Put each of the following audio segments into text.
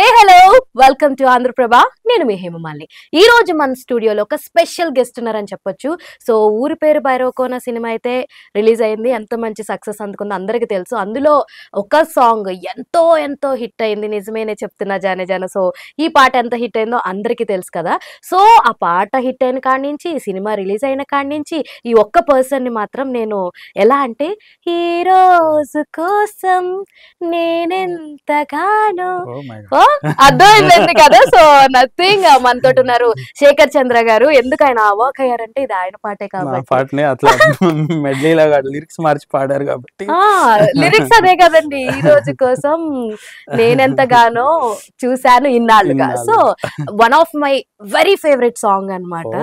Hey, hello. Welcome to Andhra Prabha నేను మీ హేమమాలి ఈ రోజు మన స్టూడియోలో ఒక స్పెషల్ గెస్ట్ ఉన్నారని చెప్పొచ్చు సో ఊరి పేరు బైరోకోన సినిమా అయితే రిలీజ్ అయింది ఎంత మంచి సక్సెస్ అందుకుంది అందరికీ తెలుసు అందులో ఒక సాంగ్ ఎంతో ఎంతో హిట్ అయింది నిజమేనే చెప్తున్నా జానే జాన సో ఈ పాట ఎంత హిట్ అయిందో అందరికీ తెలుసు కదా సో ఆ పాట హిట్ అయిన కాడి నుంచి ఈ సినిమా రిలీజ్ అయిన కాడి నుంచి ఈ ఒక్క పర్సన్ని మాత్రం నేను ఎలా అంటే ఈ రోజు కోసం నేనెంతగానో oh అర్థం అయిపోయింది కదా సో నథింగ్ మనతో ఉన్నారు శేఖర్ చంద్ర గారు ఎందుకు ఆయన అవాక్ అయ్యారంటే ఇది ఆయన పాటే కాబట్టి అట్లా లిరిక్స్ మార్చి పాడారు కాబట్టి లిరిక్స్ అదే కదండి ఈ రోజు కోసం నేనెంతగానో చూశాను ఇన్నాళ్ళుగా so one of my very favourite song అనమాట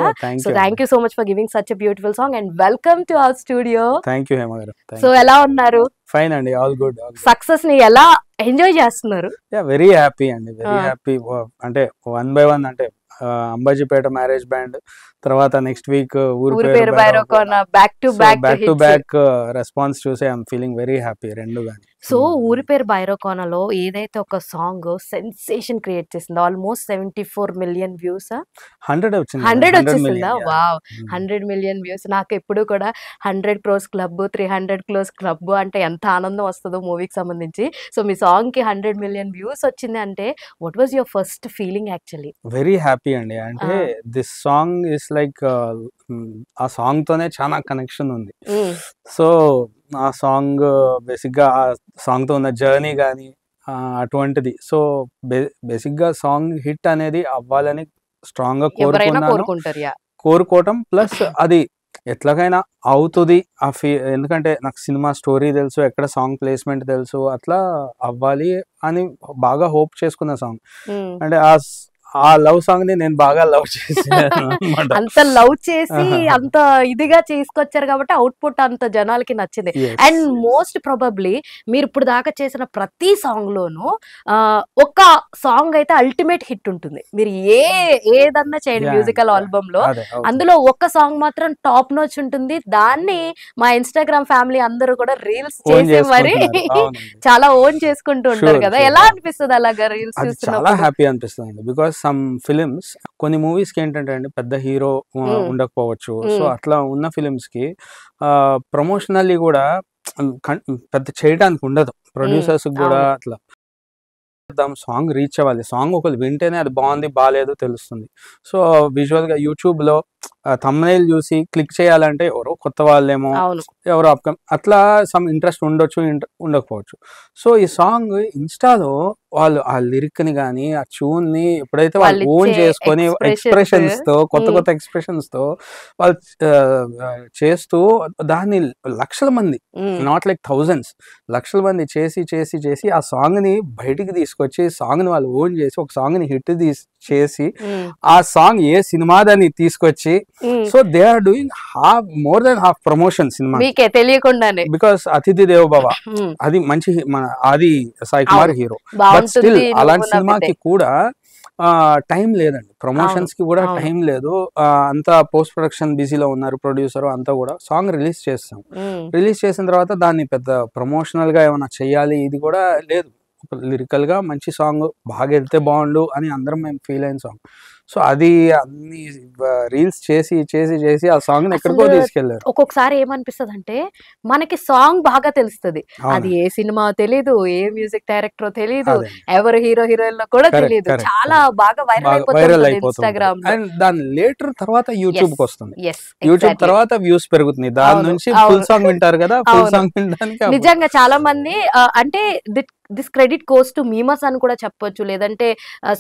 so thank you so much for giving such beautiful song and welcome to our studio thank you so ఎలా ఉన్నారు ఫైన్ అండి ఆల్ గుడ్ సక్సెస్ ని ఎలా ఎంజాయ్ చేస్తున్నారు వెరీ హ్యాపీ అండి very happy ah. అంటే one by one అంటే Ambajipeta marriage band తర్వాత నెక్స్ట్ వీక్ ఊరు బ్యాక్ టు బ్యాక్ రెస్పాన్స్ చూసి ఐఎమ్ ఫీలింగ్ వెరీ హ్యాపీ రెండు కానీ సో ఊరి పేరు కోనలో ఏదైతే ఒక సాంగ్ సెన్సేషన్ క్రియేట్ చేసిందో almost seventy four million views hundred వచ్చింది హండ్రెడ్ వచ్చేసిందా వావ్ హండ్రెడ్ మిలియన్ వ్యూస్ నాకు ఎప్పుడు కూడా hundred crores club three hundred crores club అంటే ఎంత ఆనందం వస్తుందో మూవీకి సంబంధించి సో మీ సాంగ్ కి హండ్రెడ్ మిలియన్ వ్యూస్ వచ్చింది అంటే what was your first feeling actually very happy అండి అంటే దిస్ సాంగ్ ఇస్ లైక్ ఆ సాంగ్ తోనే చాలా కనెక్షన్ ఉంది సో ఆ సాంగ్ బేసిక్గా ఆ సాంగ్తో ఉన్న జర్నీ కానీ అటువంటిది సో బేసిక్గా సాంగ్ హిట్ అనేది అవ్వాలని స్ట్రాంగ్గా కోరుకున్నాను కోరుకోవటం ప్లస్ అది ఎట్లాగైనా అవుతుంది ఆ ఫీ ఎందుకంటే నాకు సినిమా స్టోరీ తెలుసు ఎక్కడ సాంగ్ ప్లేస్మెంట్ తెలుసు అట్లా అవ్వాలి అని బాగా హోప్ చేసుకున్న సాంగ్ అంటే ఆ ఆ లవ్ సాంగ్ ని నేను బాగా లవ్ చేసాను అంత లవ్ చేసి అంత ఇదిగా చేసుకొచ్చారు కాబట్టి అవుట్పుట్ అంత జనాలకి నచ్చింది అండ్ మోస్ట్ ప్రాబబ్లీ మీరు ఇప్పుడు దాకా చేసిన ప్రతి సాంగ్ లోను ఒక సాంగ్ అయితే అల్టిమేట్ హిట్ ఉంటుంది మీరు ఏ ఏదన్నా చేయండి మ్యూజికల్ ఆల్బమ్ లో అందులో ఒక సాంగ్ మాత్రం టాప్ నోచ్ ఉంటుంది దాన్ని మా ఇన్స్టాగ్రామ్ ఫ్యామిలీ అందరూ కూడా రీల్స్ చేసి మరి చాలా ఓన్ చేసుకుంటూ ఉంటారు కదా ఎలా అనిపిస్తుంది అలాగా రీల్స్ చాలా హ్యాపీ అనిపిస్తుంది బికాస్ సమ్ ఫిలిమ్స్ కొన్ని మూవీస్కి ఏంటంటే అండి పెద్ద హీరో ఉండకపోవచ్చు సో అట్లా ఉన్న ఫిలిమ్స్కి ప్రమోషనల్లీ కూడా పెద్ద చేయడానికి ఉండదు ప్రొడ్యూసర్స్ కూడా అట్లా సాంగ్ రీచ్ అవ్వాలి సాంగ్ ఒకరు వింటేనే అది బాగుంది బాగాలేదు తెలుస్తుంది సో విజువల్గా యూట్యూబ్లో తమ్నైల్ చూసి క్లిక్ చేయాలంటే ఎవరో కొత్త వాళ్ళేమో ఎవరో అప్కమ్ అట్లా సమ్ ఇంట్రెస్ట్ ఉండొచ్చు ఉండకపోవచ్చు సో ఈ సాంగ్ ఇన్స్టాలో వాళ్ళు ఆ లిరిక్ ని కానీ ఆ ట్యూన్ ని ఎప్పుడైతే వాళ్ళు ఓన్ చేసుకొని ఎక్స్ప్రెషన్స్ తో కొత్త కొత్త ఎక్స్ప్రెషన్స్ తో వాళ్ళు చేస్తూ దాన్ని లక్షల మంది నాట్ లైక్ థౌజండ్స్ లక్షల మంది చేసి చేసి చేసి ఆ సాంగ్ ని బయటికి తీసుకొచ్చి సాంగ్ ని వాళ్ళు ఓన్ చేసి ఒక సాంగ్ ని హిట్ తీసి చేసి ఆ సాంగ్ ఏ సినిమాదని తీసుకొచ్చి so they are doing half more than half promotion సినిమా తెలియకుండానే బికాస్ అతిథి దేవబాబా అది మంచి మన Sai Kumar hero but still అలాంటి సినిమాకి కూడా టైం లేదండి ప్రమోషన్స్ కి కూడా టైం లేదు అంతా పోస్ట్ ప్రొడక్షన్ బిజీలో ఉన్నారు ప్రొడ్యూసర్ అంతా కూడా సాంగ్ రిలీజ్ చేస్తాం రిలీజ్ చేసిన తర్వాత దాన్ని పెద్ద ప్రమోషనల్ గా ఏమైనా చేయాలి ఇది కూడా లేదు లిరికల్ లిరికల్గా మంచి సాంగ్ బాగా వెళ్తే బాగుండు అని అందరం మేము ఫీల్ అయిన సాంగ్ సో అది అన్ని రీల్స్ చేసి చేసి చేసి ఆ సాంగ్ ఎక్కడికో తీసుకెళ్లారు ఒక్కొక్కసారి ఏమనిపిస్తుంది అంటే మనకి సాంగ్ బాగా తెలుస్తుంది అది ఏ సినిమా తెలీదు ఏ మ్యూజిక్ డైరెక్టర్ తెలీదు ఎవరు హీరో హీరోయిన్ కూడా తెలియదు చాలా బాగా వైరల్ ఇన్స్టాగ్రామ్ అండ్ దాని లేటర్ తర్వాత యూట్యూబ్ కి వస్తుంది యూట్యూబ్ తర్వాత వ్యూస్ పెరుగుతుంది దాని నుంచి ఫుల్ సాంగ్ వింటారు కదా సాంగ్ నిజంగా చాలా మంది అంటే that this credit goes to memes అని కూడా చెప్పొచ్చు లేదంటే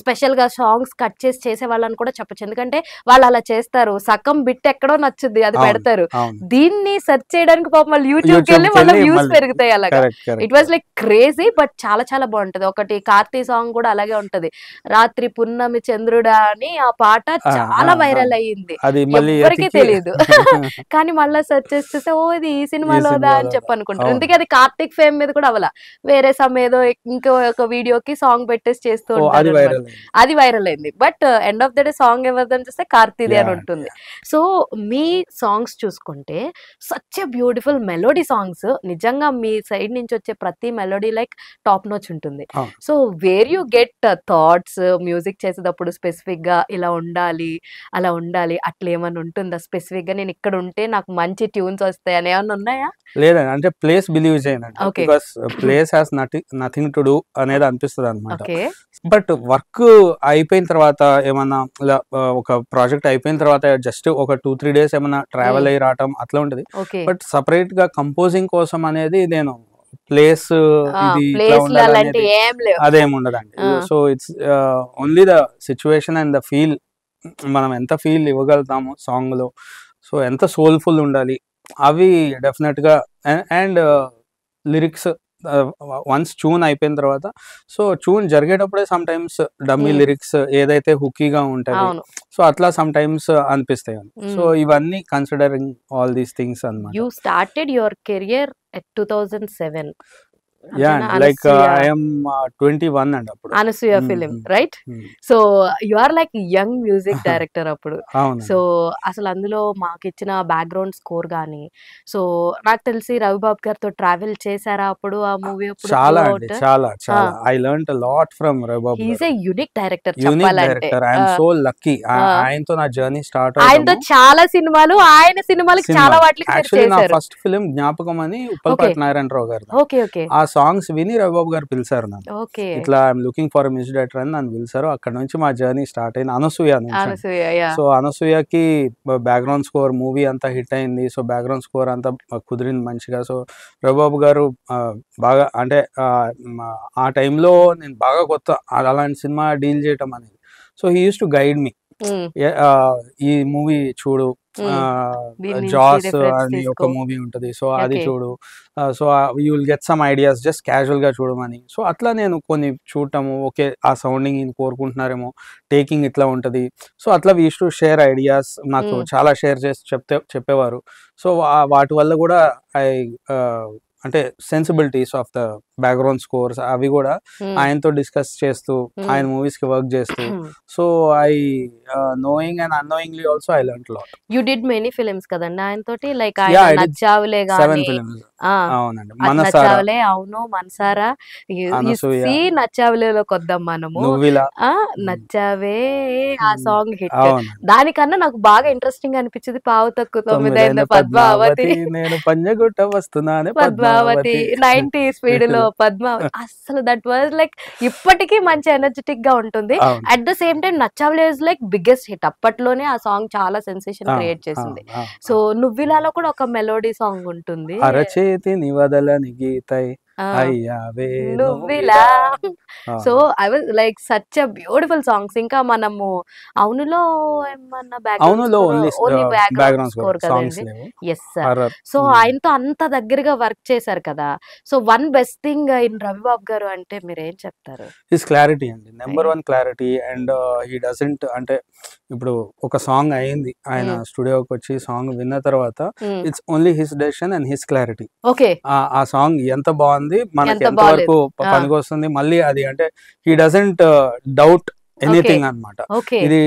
స్పెషల్గా సాంగ్స్ కట్ చేసి చేసే వాళ్ళని కూడా చెప్పొచ్చు ఎందుకంటే వాళ్ళు అలా చేస్తారు సగం బిట్ ఎక్కడో నచ్చుద్ది అది పెడతారు దీన్ని సెర్చ్ చేయడానికి పాపం వాళ్ళు యూట్యూబ్కి వెళ్ళి వాళ్ళ వ్యూస్ పెరుగుతాయి అలాగా it was like crazy but చాలా చాలా బాగుంటది ఒకటి కార్తీ సాంగ్ కూడా అలాగే ఉంటది రాత్రి పున్నమి చంద్రుడా అని ఆ పాట చాలా వైరల్ అయ్యింది ఎవరికీ తెలియదు కానీ మళ్ళీ సెర్చ్ చేస్తే ఓ ఇది ఈ సినిమాలోదా అని చెప్పనుకుంటారు అందుకే అది కార్తీక్ ఫేమ్ మీద కూడా అవలా వేరే సమయం ఏదో ఇంకో ఒక వీడియోకి సాంగ్ పెట్టేసి చేస్తూ ఉంటారు అది వైరల్ అయింది but end of the day song ఎవరిదని చూస్తే కార్తీదే అని ఉంటుంది సో మీ సాంగ్స్ చూసుకుంటే సచ్ బ్యూటిఫుల్ మెలోడీ సాంగ్స్ నిజంగా మీ సైడ్ నుంచి వచ్చే ప్రతి మెలోడీ లైక్ టాప్ నోచ్ ఉంటుంది so where you get thoughts music చేసేటప్పుడు స్పెసిఫిక్ గా ఇలా ఉండాలి అలా ఉండాలి అట్లా ఏమైనా ఉంటుందా స్పెసిఫిక్ గా నేను ఇక్కడ ఉంటే నాకు మంచి ట్యూన్స్ వస్తాయని ఏమైనా ఉన్నాయా లేదండి అంటే ప్లేస్ బిలీవ్ చేయండి place has nothing to do అనేది అనిపిస్తుంది అనమాట బట్ వర్క్ అయిపోయిన తర్వాత ఏమన్నా ఒక ప్రాజెక్ట్ అయిపోయిన తర్వాత జస్ట్ ఒక టూ త్రీ డేస్ ఏమన్నా ట్రావెల్ అయ్యి రావటం అట్లా ఉంటది బట్ సపరేట్ గా కంపోజింగ్ కోసం అనేది నేను ప్లేస్ ఇది అదేం ఉండదండి so it's only the situation and the feel మనం ఎంత ఫీల్ ఇవ్వగలుగుతాము సాంగ్ లో సో ఎంత సోల్ఫుల్ ఉండాలి అవి డెఫినెట్ గా అండ్ లిరిక్స్ వన్స్ చూన్ అయిపోయిన తర్వాత సో చూన్ జరిగేటప్పుడే సమ్ టైమ్స్ డమ్మీ లిరిక్స్ ఏదైతే హుకీగా ఉంటాయో సో అట్లా సమ్ టైమ్స్ అనిపిస్తాయి సో ఇవన్నీ కన్సిడరింగ్ ఆల్ దీస్ థింగ్స్ అనమాట you started your career two thousand seven like twenty one అండి అప్పుడు Anasuya film right so you are like young music director అప్పుడు సో అసలు అందులో మాకు ఇచ్చిన బ్యాక్గ్రౌండ్ స్కోర్ కానీ సో నాకు తెలిసి రవిబాబు గారితో ట్రావెల్ చేశారా అప్పుడు ఆ మూవీ చాలా చాలా చాలా I learn lot from Ravibabu is a unique director unique director I'm so lucky ఆయనతో నా జర్నీ స్టార్ట్ ఆయనతో చాలా సినిమాలు ఆయన సినిమాలకు చాలా వాటికి ఫస్ట్ ఫిలిం జ్ఞాపకం అని ఉప్పల్ పట్నారాయణరావు గారు ఓకే ఓకే ఆ సాంగ్స్ విని రవిబాబు గారు పిలిచారు నన్ను ఇట్లా I'm looking for music director అని నన్ను పిలిచారు అక్కడ నుంచి మా జర్నీ స్టార్ట్ అయింది అనసూయ సో అనసూయకి బ్యాక్గ్రౌండ్ స్కోర్ మూవీ అంతా హిట్ అయింది సో బ్యాక్గ్రౌండ్ స్కోర్ అంతా కుదిరింది మంచిగా సో రవిబాబు గారు బాగా అంటే ఆ టైంలో నేను బాగా కొత్త అలాంటి సినిమా డీల్ చేయటం అనేది so he use to guide me ఈ మూవీ చూడు జాస్ అని ఒక మూవీ ఉంటది సో అది చూడు so you will get some ideas just casual గా చూడమని సో అట్లా నేను కొన్ని చూడటము ఓకే ఆ సౌండింగ్ కోరుకుంటున్నారేమో టేకింగ్ ఇట్లా ఉంటది సో అట్లా వీ టు షేర్ ఐడియాస్ నాకు చాలా షేర్ చేసి చెప్తే చెప్పేవారు సో వాటి వల్ల కూడా ఐ అంటే sensibilities of the background scores అవి కూడా hmm. ఆయనతో డిస్కస్ చేస్తూ hmm. ఆయన మూవీస్ కి వర్క్ చేస్తూ so I knowing and annoyingly also I learn lot you did many films కదండి ఆయన తోటి లైక్ ఆయన నచ్చావులే గాని అవునండి నచ్చావులే అవును మనసారా సీ నచ్చావులేలోకి వద్దాం మనము hmm. నచ్చావే ఆ సాంగ్ హిట్ దానికన్నా నాకు బాగా ఇంట్రెస్టింగ్ అనిపించింది పావు తక్కువ తొమ్మిదైన పద్మావతి నేను పంజగుట్ట వస్తున్నాను పద్మావతి నైన్టీ స్పీడ్ లో పద్మ అసలు దట్ వాజ్ లైక్ ఇప్పటికీ మంచి ఎనర్జెటిక్ గా ఉంటుంది అట్ ద సేమ్ టైం నచ్చావలేజ్ లైక్ బిగ్గెస్ట్ హిట్ అప్పట్లోనే ఆ సాంగ్ చాలా సెన్సేషన్ క్రియేట్ చేసింది సో నువ్విలాలో కూడా ఒక మెలోడీ సాంగ్ ఉంటుంది అరచేతి నివదలని గీతై నువ్విలా so I was like such a beautiful songs ఇంకా మనము అవునులో ఏమన్నా ఓన్లీ బ్యాక్గ్రౌండ్ స్కోర్ కదండి ఎస్ సార్ సో ఆయనతో అంత దగ్గరగా వర్క్ చేశారు కదా so one best thing in Ravibabu గారు అంటే మీరు ఏం చెప్తారు హిస్ క్లారిటీ అండి number one clarity and he doesn't అంటే ఇప్పుడు ఒక సాంగ్ అయింది ఆయన స్టూడియోకి hmm. వచ్చి సాంగ్ విన్న తర్వాత it's only his decision and his clarity okay ఆ సాంగ్ ఎంత బాగుంది వస్తుంది మనకి ఎంత వరకు పనికొస్తుంది మళ్ళీ అది అంటే హీ డజంట్ డౌట్ ఎనీథింగ్ అనమాట ఇది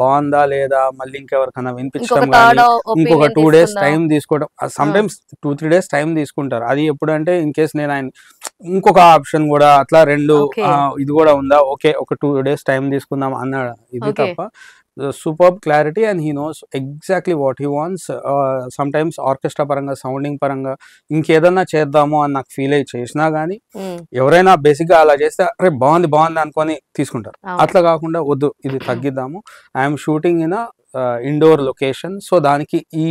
బాగుందా లేదా మళ్ళీ ఇంకెవరికైనా వినిపించడం కానీ ఇంకొక టూ డేస్ టైం తీసుకోవడం sometimes two three days time తీసుకుంటారు అది ఎప్పుడంటే ఇన్ కేస్ నేను ఆయన ఇంకొక ఆప్షన్ కూడా అట్లా రెండు ఇది కూడా ఉందా ఓకే ఒక టూ డేస్ టైం తీసుకుందాం అన్నాడు ఇది తప్ప superb clarity and he knows exactly what he wants sometimes orchestra పరంగా సౌండింగ్ పరంగా ఇంకేదన్నా చేద్దాము అని నాకు ఫీల్ అయ్యి చేసినా కానీ ఎవరైనా బేసిక్గా అలా చేస్తే అరే బాగుంది బాగుంది అనుకొని తీసుకుంటారు అట్లా కాకుండా వద్దు ఇది తగ్గిద్దాము I'm shooting in indoor location so దానికి ఈ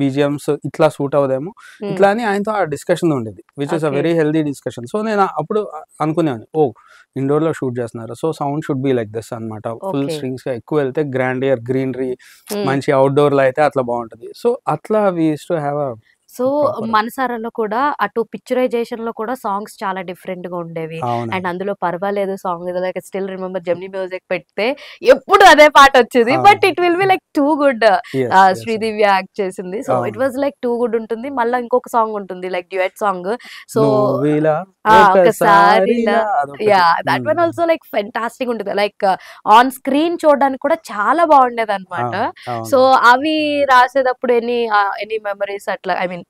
బీజిఎంస్ ఇట్లా సూట్ అవదేమో hmm. ఇట్లా అని ఆయనతో ఆ డిస్కషన్ ఉండేది which is a very healthy discussion so నేను అప్పుడు అనుకునేవాడిని ఓ ఇండోర్ లో షూట్ చేస్తున్నారు so sound should be like this అనమాట ఫుల్ స్ట్రింగ్స్ గా ఎక్కువ వెళ్తే గ్రాండ్ ఇయర్ గ్రీనరీ మంచి అవుట్డోర్ లో అయితే అట్లా బాగుంటుంది సో అట్లా వీస్ టు హ్యావ్ అ సో మనసారాలో కూడా అటు పిక్చరైజేషన్ లో కూడా సాంగ్స్ చాలా డిఫరెంట్ గా ఉండేవి అండ్ అందులో పర్వాలేదు సాంగ్ లైక్ స్టిల్ రిమెంబర్ జమ్ని మ్యూజిక్ పెడితే ఎప్పుడు అదే పాట వచ్చేది but it will be like too good Sridevi act చేసింది so it was like too good ఉంటుంది మళ్ళీ ఇంకొక సాంగ్ ఉంటుంది లైక్ డ్యూట్ సాంగ్ సో ఒకసారి that one also like fantastic ఉంటుంది లైక్ ఆన్ స్క్రీన్ చూడడానికి కూడా చాలా బాగుండేది అనమాట సో అవి రాసేటప్పుడు ఎనీ ఎనీ మెమరీస్ అట్లా ఐ మీన్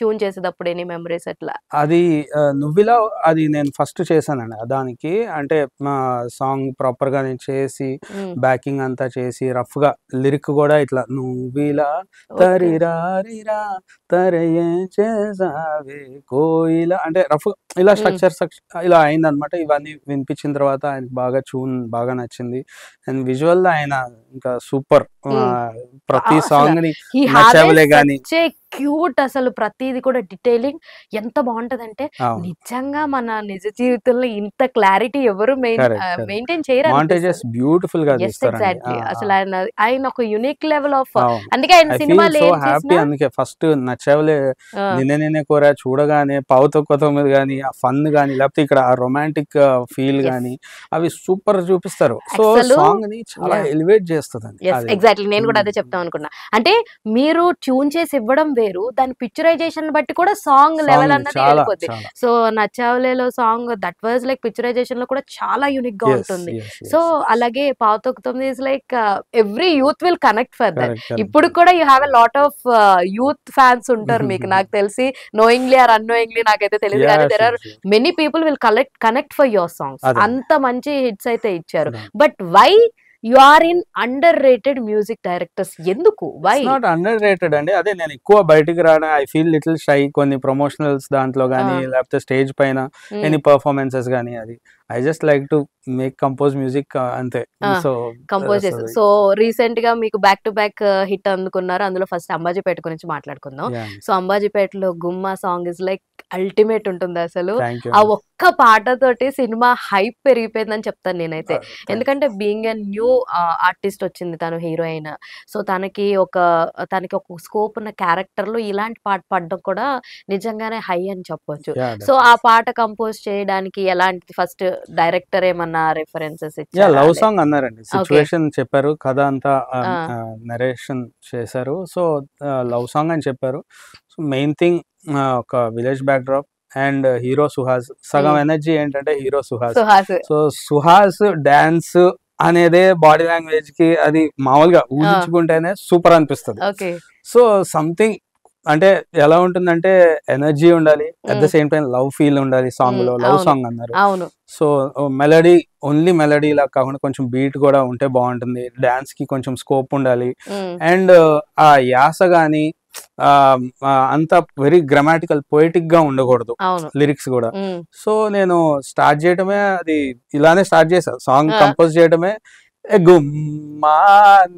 ట్యూన్ చేసేటప్పుడు ఎనీ మెమరీస్ అట్లా అది నువ్విలా అది నేను ఫస్ట్ చేశానండి దానికి అంటే మా సాంగ్ ప్రాపర్ గా నేను చేసి బ్యాకింగ్ అంతా చేసి రఫ్ గా లిరిక్ కూడా ఇట్లా నువ్విలా తరిరారిరా తరయే చేసావే కోయిల అంటే రఫ్ ఇలా స్ట్రక్చర్ ఇలా అనమాట ఇవన్నీ వినిపించిన తర్వాత ఆయన బాగా చూన్ బాగా నచ్చింది అండ్ విజువల్ ఆయన ఇంకా సూపర్ ప్రతి సాంగ్ ని గానీ క్యూట్ అసలు ప్రతి ప్రతిది కూడా డీటెయిలింగ్ ఎంత బాగుంటది అంటే నిజంగా మన నిజ జీవితంలో ఇంత క్లారిటీ ఎవరు మెయింటైన్ చేయరు బ్యూటిఫుల్ గా ఎగ్జాక్ట్లీ అసలు ఆయన ఆయన ఒక యూనిక్ లెవెల్ ఆఫ్ అందుకే ఆయన సినిమాలు అందుకే ఫస్ట్ నచ్చవలే నిన్న నిన్నే కోరా చూడగానే పావుతో కొత్త కానీ ఆ ఫన్ గానీ లేకపోతే ఇక్కడ ఆ రొమాంటిక్ ఫీల్ గానీ అవి సూపర్ చూపిస్తారు సో సాంగ్ ని చాలా ఎలివేట్ చేస్తుంది ఎగ్జాక్ట్లీ నేను కూడా అదే చెప్తాను అనుకున్నా అంటే మీరు ట్యూన్ చేసి ఇవ్వడం వేరు దాని పిక్చరైజేషన్ పిక్చరైజేషన్ బట్టి కూడా సాంగ్ లెవెల్ అన్నది వెళ్ళిపోద్ది సో నచ్చావలేలో song that was like picturization లో కూడా చాలా యూనిక్ గా ఉంటుంది సో అలాగే పావుతొక్క తొమ్మిది is like uh, every youth will connect for that ఇప్పుడు కూడా you have a lot of uh, youth fans ఉంటారు మీకు నాకు తెలిసి నోయింగ్లీ ఆర్ అన్నోయింగ్లీ నాకైతే తెలియదు కానీ there are many people will collect connect for your songs అంత మంచి హిట్స్ అయితే ఇచ్చారు but why you are in underrated music directors ఎందుకు వై నాట్ అండర్ రేటెడ్ అండి అదే నేను ఎక్కువ బయటికి రాను ఐ ఫీల్ లిటిల్ షై కొన్ని ప్రమోషనల్స్ దాంట్లో కానీ లేకపోతే స్టేజ్ పైన ఎనీ పర్ఫార్మెన్సెస్ కానీ అది I just like to make compose music అంతే సో కంపోజ్ చేసి సో రీసెంట్ గా మీకు బ్యాక్ టు బ్యాక్ హిట్ అందుకున్నారు అందులో ఫస్ట్ అంబాజీపేట గురించి మాట్లాడుకుందాం సో అంబాజీపేటలో గుమ్మా సాంగ్ ఇస్ లైక్ అల్టిమేట్ ఉంటుంది అసలు ఆ ఒక్క పాటతోటి సినిమా హైప్ పెరిగిపోయిందని చెప్తాను నేనైతే uh, ఎందుకంటే బీయింగ్ ఎ న్యూ ఆర్టిస్ట్ వచ్చింది తను హీరోయిన్ సో తనకి ఒక తనకి ఒక స్కోప్ ఉన్న లో ఇలాంటి పాట పాడడం కూడా నిజంగానే హై అని చెప్పొచ్చు సో ఆ పాట కంపోజ్ చేయడానికి ఎలాంటి ఫస్ట్ డైరెక్టర్ ఏమన్నా రిఫరెన్సెస్ ఇచ్చారు లవ్ సాంగ్ అన్నారండి సిచ్యువేషన్ చెప్పారు కథ అంతా నరేషన్ చేశారు సో లవ్ సాంగ్ అని చెప్పారు సో మెయిన్ థింగ్ ఒక village backdrop and hero Suhas సగం ఎనర్జీ hmm. ఏంటంటే hero Suhas so Suhas dance అనేదే బాడీ లాంగ్వేజ్ కి అది మామూలుగా ఊహించుకుంటేనే సూపర్ అనిపిస్తుంది సో సంథింగ్ అంటే ఎలా ఉంటుందంటే ఎనర్జీ ఉండాలి at the same time love feel ఉండాలి సాంగ్ లో లవ్ సాంగ్ అన్నారు సో మెలడీ ఓన్లీ మెలడీ లా కాకుండా కొంచెం బీట్ కూడా ఉంటే బాగుంటుంది డాన్స్ కి కొంచెం స్కోప్ ఉండాలి అండ్ ఆ యాస గాని అంత వెరీ గ్రామాటికల్ పొయిటిక్ గా ఉండకూడదు లిరిక్స్ కూడా సో నేను స్టార్ట్ చేయటమే అది ఇలానే స్టార్ట్ చేశాను సాంగ్ కంపోజ్ చేయడమే గుమ్మా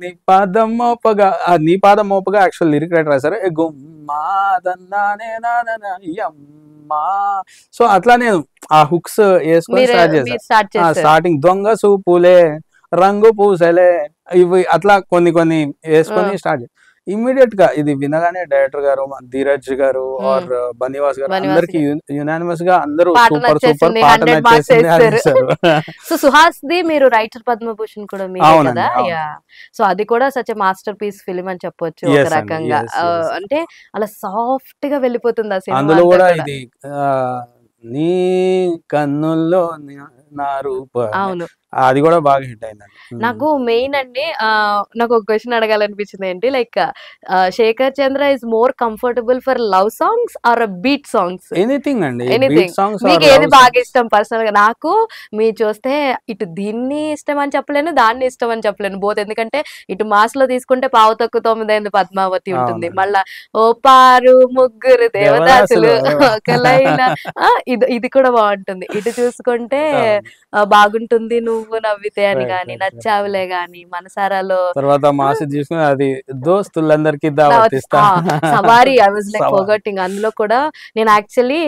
నీ పాదం మోపగా నీ పాదం మోపగా యాక్చువల్ లిరిక్ రైట్ రాశారు గుమ్మా దన్నానేమ్మా సో అట్లా నేను ఆ హుక్స్ వేసుకొని స్టార్ట్ చేశాను స్టార్టింగ్ దొంగ సూపులే రంగు పూసలే ఇవి అట్లా కొన్ని కొన్ని వేసుకొని స్టార్ట్ చేశాను ఇమ్మీడియట్ గా ఇది వినగానే డైరెక్టర్ గారు ధీరజ్ గారు ఆర్ hmm. uh, బనివాస్ గారు అందరికి యునానిమస్ గా అందరూ super super so Suhas the మీరు రైటర్ పద్మభూషణ్ కూడా మీరు కదా సో అది కూడా సచ్ మాస్టర్ పీస్ ఫిలిం అని చెప్పొచ్చు ఒక రకంగా uh, అంటే అలా సాఫ్ట్ గా వెళ్ళిపోతుంది ఆ సినిమా అందులో కూడా ఇది నీ కన్నుల్లో నా రూపం అవును అది కూడా బాగా హిట్ అయింది నాకు మెయిన్ అండి నాకు ఒక క్వశ్చన్ అడగాలనిపించింది ఏంటి like Shekhar Chandra is more comfortable for love songs or beat songs anything అండి ఎనీథింగ్ మీకు ఏది బాగా ఇష్టం పర్సనల్ గా నాకు మీరు చూస్తే ఇటు దీన్ని ఇష్టం అని చెప్పలేను దాన్ని ఇష్టం అని చెప్పలేను బోత్ ఎందుకంటే ఇటు మాస్ లో తీసుకుంటే పావు తక్కువ తొమ్మిదైంది పద్మావతి ఉంటుంది మళ్ళా ఓ పారు ముగ్గురు దేవదాసులు ఇది ఇది కూడా బాగుంటుంది ఇటు చూసుకుంటే బాగుంటుంది నువ్వు నువ్వు నవ్వితే అని గాని నచ్చావులే గాని మనసారాలో తర్వాత మాస్ తీసుకుని అది దోస్తులందరికి సవారీ ఐ వాజ్ లైక్ ఫోగొట్టింగ్ అందులో కూడా నేను యాక్చువల్లీ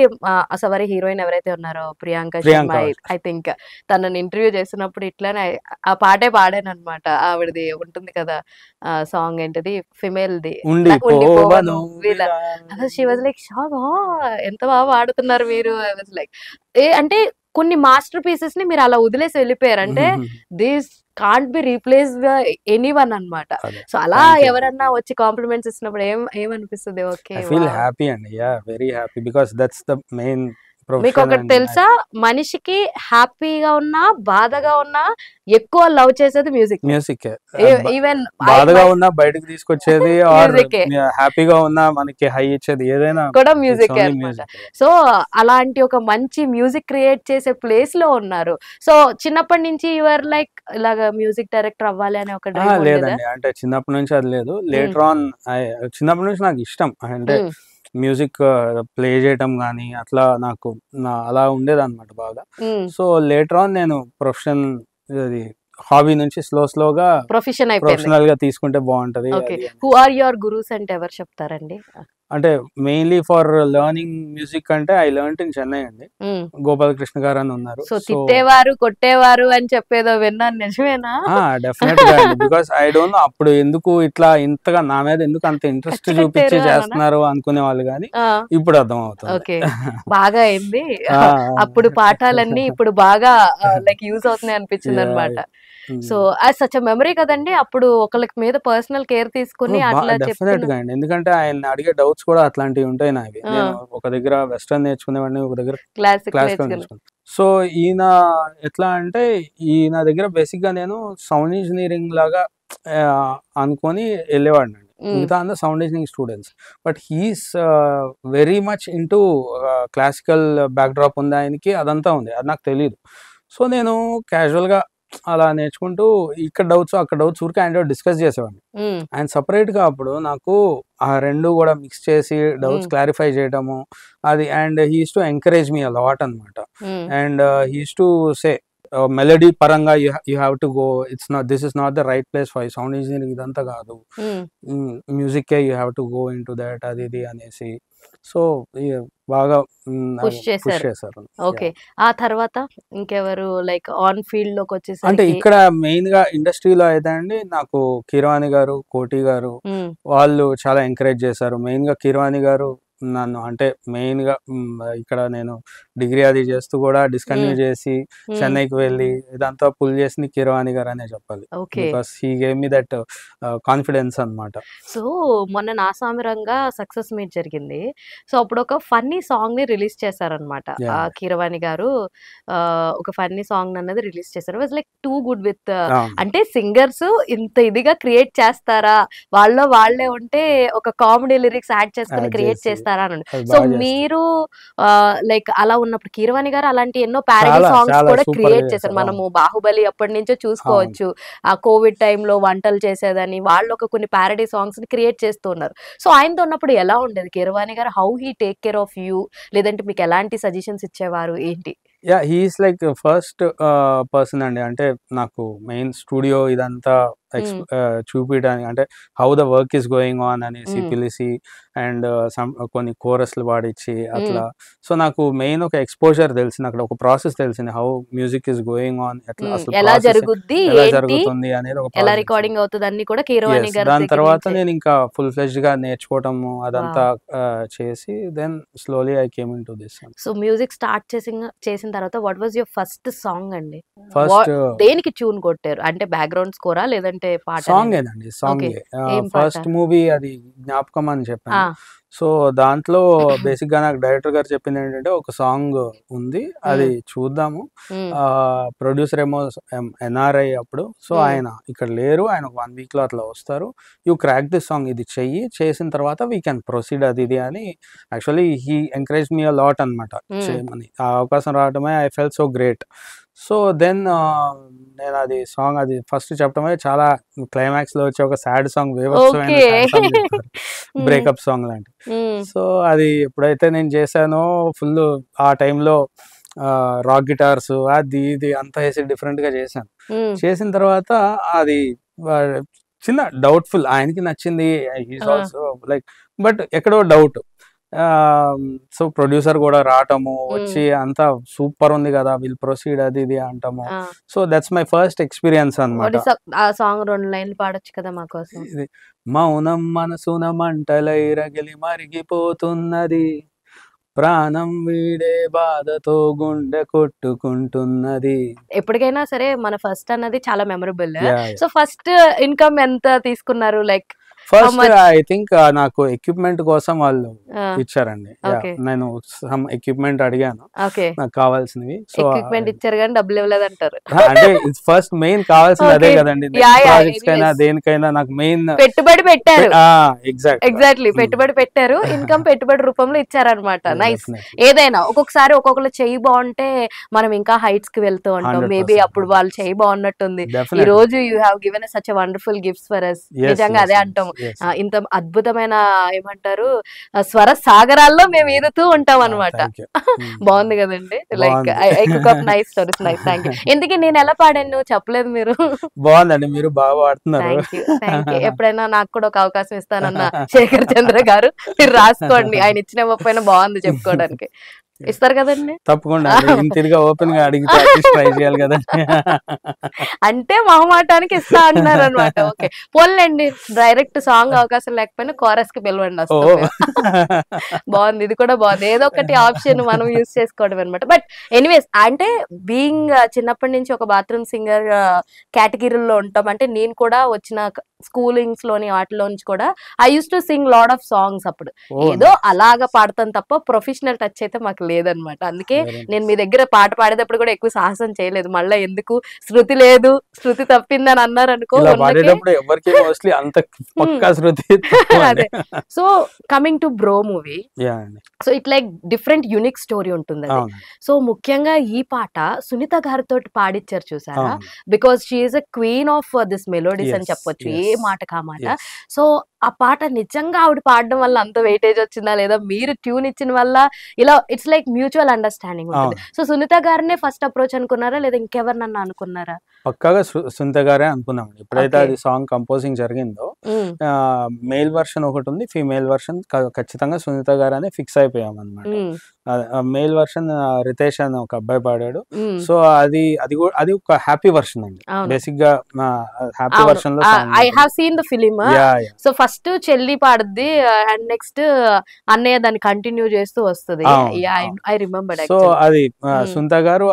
సవారీ హీరోయిన్ ఎవరైతే ఉన్నారో ప్రియాంక శర్మ ఐ థింక్ తనను ఇంటర్వ్యూ చేసినప్పుడు ఇట్లానే ఆ పాటే పాడాను అనమాట ఆవిడది ఉంటుంది కదా సాంగ్ ఏంటిది female the she was like shock ఎంత బాగా పాడుతున్నారు మీరు ఐ వాజ్ లైక్ ఏ అంటే కొన్ని మాస్టర్ పీసెస్ ని మీరు అలా వదిలేసి వెళ్ళిపోయారు అంటే this can't be replace anyone అనమాట సో అలా ఎవరన్నా వచ్చి కాంప్లిమెంట్స్ ఇచ్చినప్పుడు ఏం ఏమనిపిస్తుంది ఓకే ఫీల్ హ్యాపీ అండి yeah very happy because that's the main మీకు ఒకటి తెలుసా మనిషికి హ్యాపీగా ఉన్నా బాధగా ఉన్నా ఎక్కువ లవ్ చేసేది మ్యూజిక్ మ్యూజిక్ ఈవెన్ బాధగా ఉన్నా బయటకు తీసుకొచ్చేది హ్యాపీగా ఉన్నా మనకి హై ఇచ్చేది ఏదైనా కూడా మ్యూజిక్ సో అలాంటి ఒక మంచి మ్యూజిక్ క్రియేట్ చేసే ప్లేస్ లో ఉన్నారు సో చిన్నప్పటి నుంచి యువర్ లైక్ ఇలాగ మ్యూజిక్ డైరెక్టర్ అవ్వాలి అనే ఒక లేదండి అంటే చిన్నప్పటి నుంచి అది లేదు లేటర్ ఆన్ చిన్నప్పటి నుంచి నాకు ఇష్టం అంటే మ్యూజిక్ ప్లే చేయటం కానీ అట్లా నాకు అలా ఉండేదన్నమాట బాగా సో లేటర్ ఆన్ నేను ప్రొఫెషన్ అది హాబీ నుంచి స్లో స్లోగా ప్రొఫెషన్ ప్రొఫెషనల్ గా తీసుకుంటే బాగుంటది హూ ఆర్ యువర్ గురుస్ అంటే ఎవరు చెప్తారండి అంటే మెయిన్లీ ఫర్ లెర్నింగ్ మ్యూజిక్ అంటే ఐ లెర్న్ ఇన్ చెన్నై అండి గోపాలకృష్ణ గారు అని ఉన్నారు సో తిట్టేవారు కొట్టేవారు అని చెప్పేదో విన్నాను నిజమేనా డెఫినెట్ గా బికాస్ ఐ డోంట్ నో అప్పుడు ఎందుకు ఇట్లా ఇంతగా నా మీద ఎందుకు అంత ఇంట్రెస్ట్ చూపించి చేస్తున్నారు అనుకునే వాళ్ళు గానీ ఇప్పుడు అర్థం అవుతుంది ఓకే బాగా అయింది అప్పుడు పాఠాలన్నీ ఇప్పుడు బాగా లైక్ యూజ్ అవుతున్నాయి అనిపించింది అనమాట సో అది సచ్ మెమరీ కదండి అప్పుడు ఒకళ్ళకి మీద పర్సనల్ కేర్ తీసుకుని అట్లా చెప్పినట్టుగా అండి ఎందుకంటే ఆయన అడిగే డౌట్స్ కూడా అట్లాంటివి ఉంటాయి నావి ఒక దగ్గర వెస్ట్రన్ నేర్చుకునేవాడిని ఒక దగ్గర క్లాసిక్ నేర్చుకున్నాను సో ఈయన ఎట్లా అంటే ఈయన దగ్గర బేసిక్ గా నేను సౌండ్ ఇంజనీరింగ్ లాగా అనుకొని వెళ్ళేవాడిని మిగతా అందరూ sound engineering students but he's very much into classical backdrop ఉంది ఆయనకి అదంతా ఉంది అది నాకు తెలియదు సో నేను క్యాజువల్గా అలా నేర్చుకుంటూ ఇక్కడ డౌట్స్ అక్కడ డౌట్స్ ఊరికి ఆయన డిస్కస్ చేసేవాడిని ఆయన సపరేట్ గా అప్పుడు నాకు ఆ రెండు కూడా మిక్స్ చేసి డౌట్స్ క్లారిఫై చేయటము అది and he's to encourage me అలవాట్ అనమాట and uh, he's to say uh, melody పరంగా you have to go it's not this is not the right place for sound engineering ఇదంతా కాదు music you have to go into అది ఇది అనేసి so బాగా push చేశారు okay ఆ తర్వాత ఇంకెవరు లైక్ ఆన్ ఫీల్డ్ లోకి వచ్చేసి అంటే ఇక్కడ మెయిన్ గా ఇండస్ట్రీలో అయితే అండి నాకు కిరవాణి గారు కోటి గారు వాళ్ళు చాలా ఎంకరేజ్ చేశారు మెయిన్ గా కిరవాణి గారు నన్ను అంటే మెయిన్ గా ఇక్కడ నేను డిగ్రీ అది చేస్తూ కూడా డిస్కంటిన్యూ చేసి చెన్నైకి వెళ్ళి ఇదంతా పుల్ చేసింది కిరవాణి గారు అనే చెప్పాలి he gave me that confidence అనమాట సో మొన్న నా సామిరంగా సక్సెస్ మీట్ జరిగింది సో అప్పుడు ఒక ఫన్నీ సాంగ్ ని రిలీజ్ చేశారనమాట కీరవాణి గారు ఒక ఫన్నీ సాంగ్ అన్నది రిలీజ్ చేశారు was like too good with అంటే సింగర్స్ ఇంత ఇదిగా క్రియేట్ చేస్తారా వాళ్ళ వాళ్ళే ఉంటే ఒక కామెడీ లిరిక్స్ యాడ్ చేసుకుని క్రియేట్ చేస్తారా చేస్తారా అని సో మీరు లైక్ అలా ఉన్నప్పుడు కీరవాణి గారు అలాంటి ఎన్నో ప్యారడీ సాంగ్స్ కూడా క్రియేట్ చేశారు మనము బాహుబలి అప్పటి నుంచో చూసుకోవచ్చు ఆ కోవిడ్ టైంలో వంటలు చేసేదని వాళ్ళు ఒక కొన్ని ప్యారడీ సాంగ్స్ ని క్రియేట్ ఉన్నారు సో ఆయనతో ఉన్నప్పుడు ఎలా ఉండేది కీరవాణి గారు how he take care of you లేదంటే మీకు ఎలాంటి సజెషన్స్ ఇచ్చేవారు ఏంటి yeah he's like first person అండి అంటే నాకు మెయిన్ స్టూడియో ఇదంతా చూపించడానికి అంటే how the work is going on అనేసి పిలిచి అండ్ కొన్ని కోరస్లు వాడిచ్చి అట్లా సో నాకు మెయిన్ ఒక ఎక్స్పోజర్ తెలిసింది అక్కడ ఒక ప్రాసెస్ తెలిసింది how music is going on ఎట్లా ఎలా జరుగుద్ది ఎలా జరుగుతుంది అనేది ఎలా రికార్డింగ్ అవుతుంది అన్ని కూడా దాని తర్వాత నేను ఇంకా ఫుల్ ఫ్లెజ్డ్ గా నేర్చుకోవటం అదంతా చేసి then slowly I came into this so music start చేసి చేసిన తర్వాత what was your first song అండి ఫస్ట్ దేనికి ట్యూన్ కొట్టారు అంటే బ్యాక్గ్రౌండ్ స్కోరా లేదంటే అంటే పాట సాంగ్ ఏదండి సాంగ్ ఫస్ట్ మూవీ అది జ్ఞాపకం అని చెప్పాను సో దాంట్లో బేసిక్ గా నాకు డైరెక్టర్ గారు చెప్పింది ఏంటంటే ఒక సాంగ్ ఉంది అది చూద్దాము ప్రొడ్యూసర్ ఏమో ఎన్ఆర్ఐ అప్పుడు సో ఆయన ఇక్కడ లేరు ఆయన వన్ వీక్ లో అట్లా వస్తారు యూ క్రాక్ దిస్ సాంగ్ ఇది చెయ్యి చేసిన తర్వాత వీ కెన్ ప్రొసీడ్ అది ఇది అని actually he encourage me a lot అనమాట చేయమని ఆ అవకాశం రావడమే I felt so great so then నేను అది సాంగ్ అది ఫస్ట్ చెప్పడమే చాలా క్లైమాక్స్ లో వచ్చే ఒక సాడ్ సాంగ్ బ్రేకప్ సాంగ్ లాంటి సో అది ఎప్పుడైతే నేను చేశానో ఫుల్ ఆ టైంలో రాక్ గిటార్స్ అది ఇది అంత వేసి డిఫరెంట్ గా చేశాను చేసిన తర్వాత అది చిన్న డౌట్ఫుల్ ఆయనకి నచ్చింది లైక్ బట్ ఎక్కడో డౌట్ సో ప్రొడ్యూసర్ కూడా రావటము వచ్చి అంతా సూపర్ ఉంది కదా విల్ ప్రొసీడ్ అది ఇది అంటాము so that's my first experience అనమాట ఆ సాంగ్ రెండు లైన్లు పాడొచ్చు కదా మా కోసం మౌనం మనసున మంటలై రగిలి మరిగిపోతున్నది ప్రాణం వీడే బాధతో గుండె కొట్టుకుంటున్నది ఎప్పటికైనా సరే మన ఫస్ట్ అన్నది చాలా మెమరబుల్ సో ఫస్ట్ ఇన్కమ్ ఎంత తీసుకున్నారు లైక్ ఫస్ట్ ఐ థింక్ నాకు ఎక్విప్మెంట్ కోసం వాళ్ళు ఇచ్చారండి నేను సమ్ ఎక్విప్మెంట్ అడిగాను నాకు కావాల్సినవి సో ఎక్విప్మెంట్ uh, ఇచ్చారు కానీ డబ్బులు ఇవ్వలేదు అంటారు అంటే ఫస్ట్ మెయిన్ కావాల్సింది అదే కదండి ప్రాజెక్ట్స్ కైనా దేనికైనా నాకు మెయిన్ పెట్టుబడి పెట్టారు ఎగ్జాక్ట్ ఎగ్జాక్ట్లీ hmm. పెట్టుబడి పెట్టారు ఇన్కమ్ పెట్టుబడి రూపంలో ఇచ్చారనమాట నైస్ ఏదైనా ఒక్కొక్కసారి ఒక్కొక్కరు చెయ్యి బాగుంటే మనం ఇంకా హైట్స్ కి వెళ్తూ ఉంటాం మేబీ అప్పుడు వాళ్ళు చెయ్యి బాగున్నట్టుంది ఈ రోజు you have given such wonderful gifts for us నిజంగా అదే అంటాం ఇంత అద్భుతమైన ఏమంటారు స్వర సాగరాల్లో మేము ఈదుతూ ఉంటాం అనమాట hmm. బాగుంది కదండి like nice stories nice thank you ఎందుకంటే నేను ఎలా పాడాను చెప్పలేదు మీరు బాగుందండి మీరు బాగా పాడుతున్నారు ఎప్పుడైనా నాకు కూడా ఒక అవకాశం ఇస్తానన్న శేఖర్ చంద్ర గారు మీరు రాసుకోండి ఆయన ఇచ్చిన ఇవ్వకపోయినా బాగుంది చెప్పుకోవడానికి ఇస్తారు కదండి తప్పకుండా తిరిగా ఓపెన్ గా అడిగితే ట్రై చేయాలి కదా అంటే మొహమాటానికి ఇస్తా అంటున్నారు అనమాట ఓకే పోల్లండి డైరెక్ట్ సాంగ్ అవకాశం లేకపోయినా కోరస్ కి పిలవండి బాగుంది ఇది కూడా బాగుంది ఏదో ఒకటి ఆప్షన్ మనం యూస్ చేసుకోవడం అనమాట బట్ ఎనీవేస్ అంటే బీయింగ్ చిన్నప్పటి నుంచి ఒక బాత్రూమ్ సింగర్ కేటగిరీలో ఉంటాం అంటే నేను కూడా వచ్చిన స్కూలింగ్స్ లోని వాటిలో నుంచి కూడా I used to sing lot of songs అప్పుడు ఏదో అలాగా పాడతాను తప్ప ప్రొఫెషనల్ టచ్ అయితే మాకు లేదనమాట అందుకే నేను మీ దగ్గర పాట పాడేటప్పుడు కూడా ఎక్కువ సాహసం చేయలేదు మళ్ళీ ఎందుకు శృతి లేదు శృతి తప్పిందని అన్నారు అనుకో అదే so coming to Bro movie so it like different unique story ఉంటుంది సో ముఖ్యంగా ఈ పాట సునీత గారితో పాడిచ్చారు చూసారా because she's a queen of this melodies అని చెప్పొచ్చు ఏ మాట కామాట సో ఆ పాట నిజంగా ఆవిడ పాడడం వల్ల అంత వెయిటేజ్ వచ్చిందా లేదా మీరు ట్యూన్ ఇచ్చిన వల్ల ఇలా ఇట్స్ లైక్ మ్యూచువల్ అండర్స్టాండింగ్ ఉంటుంది సో సునీత గారినే ఫస్ట్ అప్రోచ్ అనుకున్నారా లేదా ఇంకెవరినన్నా అనుకున్నారా పక్కాగా సునీత గారే అనుకున్నామండి ఎప్పుడైతే అది సాంగ్ కంపోజింగ్ జరిగిందో మేల్ వర్షన్ ఒకటి ఉంది ఫీమేల్ వర్షన్ ఖచ్చితంగా సునీత గారు అనే ఫిక్స్ అయిపోయాం అనమాట మేల్ వర్షన్ రితేష్ అని ఒక అబ్బాయి పాడాడు సో అది అది కూడా అది ఒక హ్యాపీ వర్షన్ అండి బేసిక్ గా హ్యాపీ వర్షన్ లో I have seen the film so first చెల్లి పాడుద్ది అండ్ నెక్స్ట్ అన్నయ్య దాన్ని కంటిన్యూ చేస్తూ వస్తుంది ఐ రిమెంబర్ సో అది సునీత గారు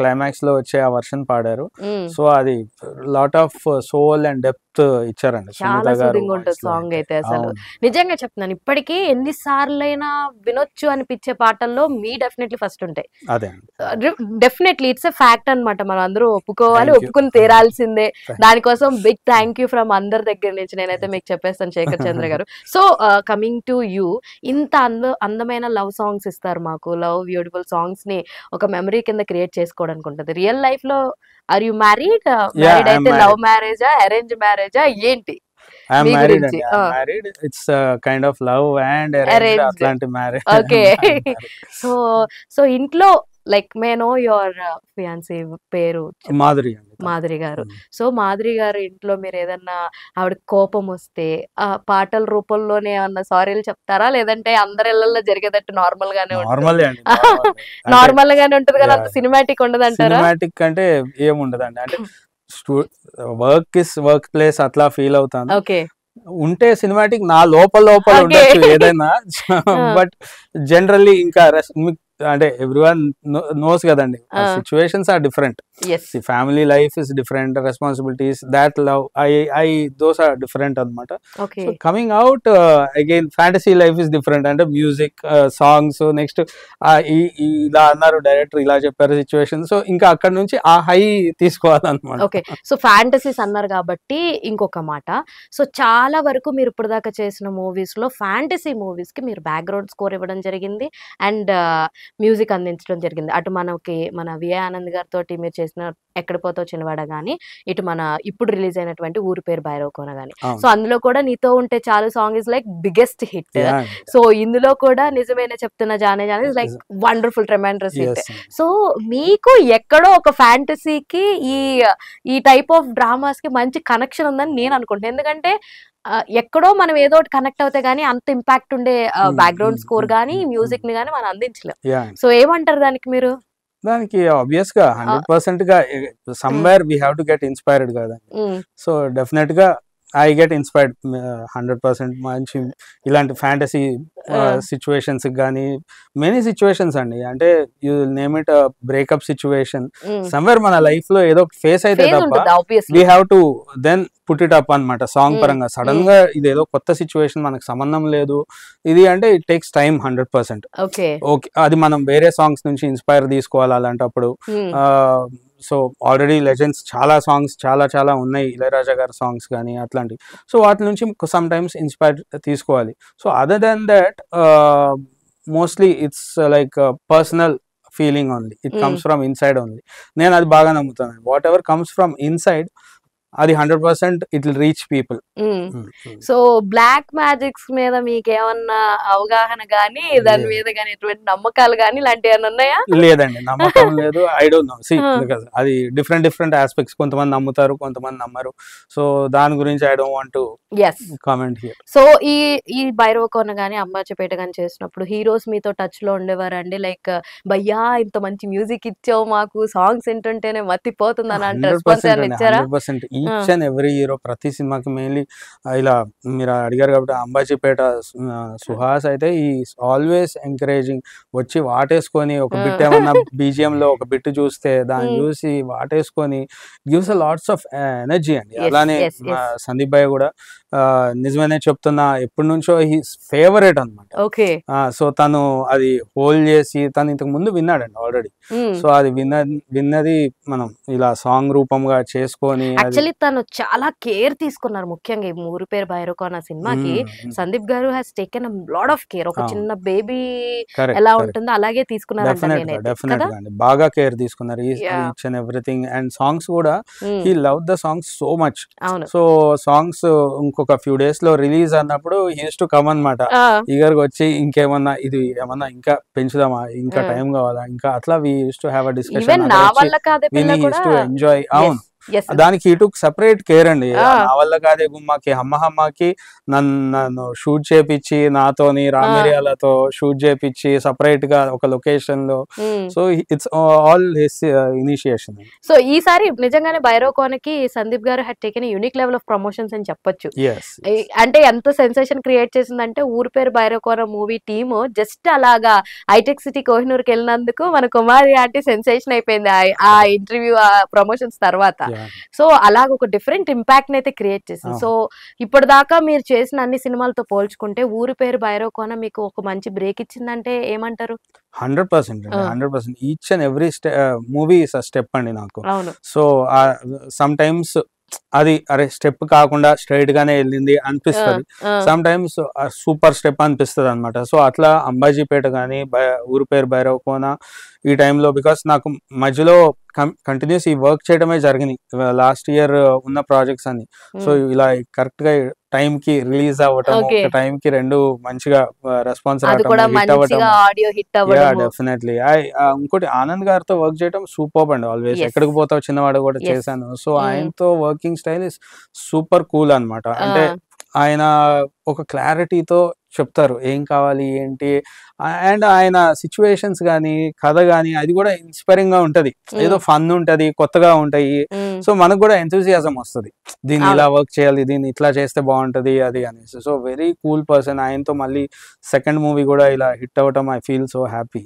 క్లైమాక్స్ లో వచ్చే ఆ వర్షన్ పాడారు Hmm. సో అది lot of soul and depth ఇచ్చారండి చాలా సూదింగ్ ఉంటుంది సాంగ్ అయితే అసలు నిజంగా చెప్తున్నాను ఇప్పటికీ ఎన్ని సార్లైనా వినొచ్చు అనిపించే పాటల్లో మీ డెఫినెట్లీ ఫస్ట్ ఉంటాయి అదే డెఫినెట్లీ ఇట్స్ ఎ ఫ్యాక్ట్ అనమాట మనం అందరూ ఒప్పుకోవాలి ఒప్పుకుని తీరాల్సిందే దానికోసం బిగ్ థ్యాంక్ యూ ఫ్రమ్ అందరి దగ్గర నుంచి నేనైతే మీకు చెప్పేస్తాను శేఖర్ చంద్ర గారు సో కమింగ్ టు యూ ఇంత అందమైన లవ్ సాంగ్స్ ఇస్తారు మాకు లవ్ బ్యూటిఫుల్ సాంగ్స్ ని ఒక మెమరీ కింద క్రియేట్ చేసుకోవడానికి ఉంటుంది రియల్ లైఫ్ లో ఆర్ యు మ్యారీడ్ మ్యారీడ్ అయితే లవ్ మ్యారేజా అరేంజ్ మ్యారేజా ఏంటి ఐఎమ్ మ్యారీడ్ అండి married it's kind of love and arrange అట్లాంటి మ్యారేజ్ ఓకే సో సో ఇంట్లో లైక్ నో యువర్ ఫియాన్సీ పేరు మాధురి మాధురి గారు సో మాధురి గారు ఇంట్లో మీరు ఏదన్నా ఆవిడ కోపం వస్తే ఆ పాటల రూపంలోనే ఏమన్నా సారీలు చెప్తారా లేదంటే అందరి ఇళ్లలో జరిగేటట్టు నార్మల్ గానే నార్మల్ గానే ఉంటుంది కదా అంత సినిమాటిక్ ఉండదు అంటారా సినిమాటిక్ అంటే ఏముండదండి అంటే వర్క్ ఇస్ వర్క్ ప్లేస్ అట్లా ఫీల్ అవుతాను ఓకే ఉంటే సినిమాటిక్ నా లోపల లోపల ఉండొచ్చు ఏదైనా బట్ జనరల్లీ ఇంకా అంటే ఎవ్రీవన్ నోస్ కదండి situations are different yes family life is different responsibilities that love I I those are different అనమాట coming out again fantasy life is different అంటే మ్యూజిక్ సాంగ్స్ నెక్స్ట్ ఇలా అన్నారు డైరెక్టర్ ఇలా చెప్పారు situation so ఇంకా అక్కడ నుంచి ఆ హై తీసుకోవాలన్నమాట ఓకే సో ఫ్యాంటసీస్ అన్నారు కాబట్టి ఇంకొక మాట సో చాలా వరకు మీరు ఇప్పుడు దాకా చేసిన మూవీస్ లో ఫ్యాంటసీ మూవీస్ కి మీరు బ్యాక్గ్రౌండ్ స్కోర్ ఇవ్వడం జరిగింది అండ్ మ్యూజిక్ uh, అందించడం జరిగింది అటు మనకి మన విజయ ఆనంద్ గారితో మీరు చేసిన ఎక్కడ పోతో చిన్నవాడ కానీ ఇటు మన ఇప్పుడు రిలీజ్ అయినటువంటి ఊరు పేరు భైరవ కోన గానీ సో అందులో కూడా నీతో ఉంటే చాలు song is like biggest hit so ఇందులో కూడా నిజమైన చెప్తున్న Jaane Jaane like wonderful tremendous hit so మీకు ఎక్కడో ఒక ఫ్యాంటసీకి ఈ ఈ టైప్ ఆఫ్ డ్రామాస్ కి మంచి కనెక్షన్ ఉందని నేను అనుకుంటున్నాను ఎందుకంటే ఎక్కడో మనం ఏదో ఒకటి కనెక్ట్ అవుతే గానీ అంత ఇంపాక్ట్ ఉండే hmm. Background hmm. Score hmm. గానీ మ్యూజిక్ ని గానీ మనం అందించలేం సో ఏమంటారు దానికి మీరు దానికి ఆబ్వియస్ గా హండ్రెడ్ పర్సెంట్ గా somewhere we have to get inspired కదా సో డెఫినెట్ గా I get inspired hundred percent మంచి ఇలాంటి ఫ్యాంటసీ సిచ్యువేషన్స్ కానీ మెనీ సిచ్యువేషన్స్ అండి అంటే you name it breakup situation somewhere మన లైఫ్ లో ఏదో ఫేస్ అయితే తప్ప we have to then put it up అనమాట సాంగ్ పరంగా సడన్ గా ఇది ఏదో కొత్త సిచ్యువేషన్ మనకు సంబంధం లేదు ఇది అంటే it takes time hundred percent okay అది మనం వేరే సాంగ్స్ నుంచి ఇన్స్పైర్ తీసుకోవాలి అలాంటప్పుడు సో ఆల్రెడీ లెజెండ్స్ చాలా సాంగ్స్ చాలా చాలా ఉన్నాయి ఇళయరాజా గారి సాంగ్స్ కానీ అట్లాంటివి సో వాటి నుంచి సమ్ టైమ్స్ ఇన్స్పైర్ తీసుకోవాలి so other than that mostly it's like personal feeling only it comes from inside only నేను అది బాగా నమ్ముతాను what comes from inside అది hundred percent it reach people so black magics మీద మీకు ఏమన్నా అవగాహన గానీ దాని మీద గానీ ఎటువంటి నమ్మకాలు గానీ ఇలాంటివి ఏమైనా ఉన్నాయా లేదండి నమ్మకం లేదు ఐ డోంట్ నో సి అది డిఫరెంట్ డిఫరెంట్ ఆస్పెక్ట్స్ కొంతమంది నమ్ముతారు కొంతమంది నమ్మరు సో దాని గురించి I don't want to comment here so ఈ ఈ భైరవ కోన గానీ అంబాచపేట గానీ చేసినప్పుడు హీరోస్ మీతో టచ్ లో ఉండేవారండి లైక్ భయ్యా ఇంత మంచి మ్యూజిక్ ఇచ్చావు మాకు సాంగ్స్ ఏంటంటేనే మతిపోతుంది అని అంటే ఇచ్చారా ఈచ్ అండ్ ఎవ్రీ హీరో ప్రతి సినిమాకి మెయిన్లీ ఇలా మీరు అడిగారు కాబట్టి అంబాజీపేట సుహాస్ అయితే ఈ ఆల్వేస్ ఎంకరేజింగ్ వచ్చి వాటేసుకొని ఒక బిట్ ఏమన్నా బీజిఎంలో ఒక బిట్ చూస్తే దాన్ని చూసి వాటేసుకొని gives a lots of energy అండి అలానే సందీప్ భాయ్ కూడా నిజమేనే చెప్తున్నా ఎప్పటి నుంచో హీ ఫేవరెట్ అనమాట సో తను అది హోల్డ్ చేసి తను ఇంతకు ముందు విన్నాడండి ఆల్రెడీ సో అది విన్న విన్నది మనం ఇలా సాంగ్ రూపంగా చేసుకొని యాక్చువల్లీ తను చాలా కేర్ తీసుకున్నారు ముఖ్యంగా ఈ ఊరి పేరు భైరవకోన సినిమాకి Sandeep garu has taken lot of care ఒక చిన్న బేబీ ఎలా ఉంటుందో అలాగే తీసుకున్నారు డెఫినెట్ బాగా కేర్ తీసుకున్నారు each and everything and songs కూడా he love the songs so much so songs ఇంకొక ఒక ఫ్యూ డేస్ లో రిలీజ్ అన్నప్పుడు హీస్ టు కమ్ అనమాట ఈగర్కి వచ్చి ఇంకేమన్నా ఇది ఏమన్నా ఇంకా పెంచుదామా ఇంకా టైం కావాలా ఇంకా అట్లా we use to have a discussion enjoy అవును దానికి ఇటు సెపరేట్ కేర్ అండి నా వల్ల కాదే గుమ్మాకి అమ్మ అమ్మకి నన్ను షూట్ చేపించి నాతోని రామేరియాలతో షూట్ చేపించి సెపరేట్ గా ఒక లొకేషన్ లో so it's all his initiation so ఈసారి నిజంగానే కి Sandeep garu had taken unique level of promotions అని చెప్పొచ్చు అంటే ఎంత సెన్సేషన్ క్రియేట్ చేసిందంటే ఊరి పేరు బైరోకోన మూవీ టీమ్ జస్ట్ అలాగా హైటెక్ సిటీ e కోహినూర్కి వెళ్ళినందుకు మన కుమారి ఆంటీ సెన్సేషన్ అయిపోయింది ఆ ఇంటర్వ్యూ ఆ ప్రమోషన్స్ తర్వాత సో అలాగ ఒక డిఫరెంట్ ఇంపాక్ట్ అయితే క్రియేట్ చేసింది సో దాకా మీరు చేసిన అన్ని సినిమాలతో పోల్చుకుంటే ఊరి పేరు భైరవ్ కోన మీకు ఒక మంచి బ్రేక్ ఇచ్చిందంటే ఏమంటారు hundred percent hundred percent each and every movie is step అండి నాకు సో సమ్ టైమ్స్ అది అరే స్టెప్ కాకుండా స్ట్రైట్ గానే వెళ్ళింది అనిపిస్తుంది సమ్ టైమ్స్ సూపర్ స్టెప్ అనిపిస్తుంది అనమాట సో అట్లా అంబాజీపేట కానీ ఊరి పేరు భైరవ్ కోన ఈ టైంలో బికాస్ నాకు మధ్యలో కంటిన్యూస్ ఈ వర్క్ చేయడమే జరిగింది లాస్ట్ ఇయర్ ఉన్న ప్రాజెక్ట్స్ అన్ని సో hmm. ఇలా కరెక్ట్ గా టైం కి రిలీజ్ అవ్వటం టైం కి రెండు మంచిగా uh, రెస్పాన్స్ డెఫినెట్లీ uh, ఇంకోటి ఆనంద్ గారితో వర్క్ చేయడం సూపర్ అండి ఆల్వేస్ ఎక్కడికి పోతావు చిన్నవాడు కూడా చేశాను సో hmm. ఆయనతో working style is super cool అనమాట అంటే ah. ఆయన ఒక క్లారిటీతో చెప్తారు ఏం కావాలి ఏంటి అండ్ ఆయన సిచ్యువేషన్స్ కానీ కథ కానీ అది కూడా ఇన్స్పైరింగ్ గా ఉంటది ఏదో ఫన్ ఉంటది కొత్తగా ఉంటాయి సో మనకు కూడా ఎంతూజియాజం వస్తుంది దీన్ని ఇలా వర్క్ చేయాలి దీన్ని ఇట్లా చేస్తే బాగుంటది అది అనేసి సో వెరీ కూల్ పర్సన్ ఆయనతో మళ్ళీ సెకండ్ మూవీ కూడా ఇలా హిట్ అవటం ఐ ఫీల్ సో హ్యాపీ